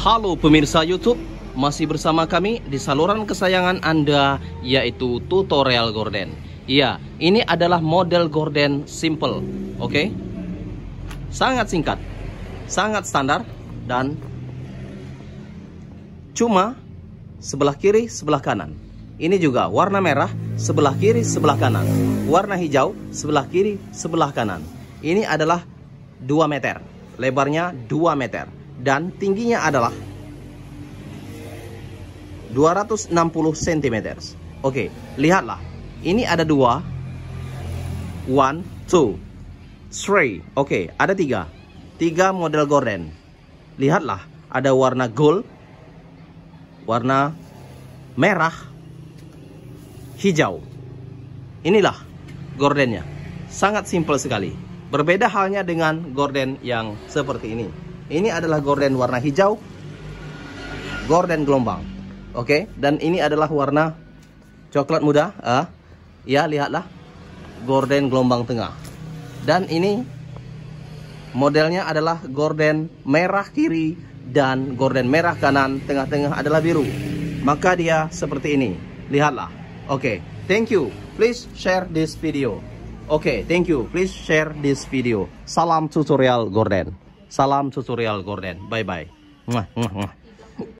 Halo pemirsa YouTube, masih bersama kami di saluran kesayangan Anda yaitu tutorial gorden. Iya, ini adalah model gorden simple, oke? Okay? Sangat singkat, sangat standar dan cuma sebelah kiri, sebelah kanan. Ini juga warna merah, sebelah kiri, sebelah kanan. Warna hijau, sebelah kiri, sebelah kanan. Ini adalah 2 meter lebarnya 2 meter dan tingginya adalah 260 cm. Oke, lihatlah. Ini ada dua. One, two, three. Oke, ada tiga. Tiga model gorden. Lihatlah, ada warna gold, warna merah, hijau. Inilah gordennya. Sangat simpel sekali. Berbeda halnya dengan gorden yang seperti ini. Ini adalah gorden warna hijau, gorden gelombang. Oke, okay? dan ini adalah warna coklat muda. Uh, ya, lihatlah. Gorden gelombang tengah. Dan ini modelnya adalah gorden merah kiri dan gorden merah kanan. Tengah-tengah adalah biru. Maka dia seperti ini. Lihatlah. Oke, okay. thank you. Please share this video. Oke, okay, thank you. Please share this video. Salam tutorial gorden. Salam tutorial Gordon, Bye bye. Mwah, mwah, mwah.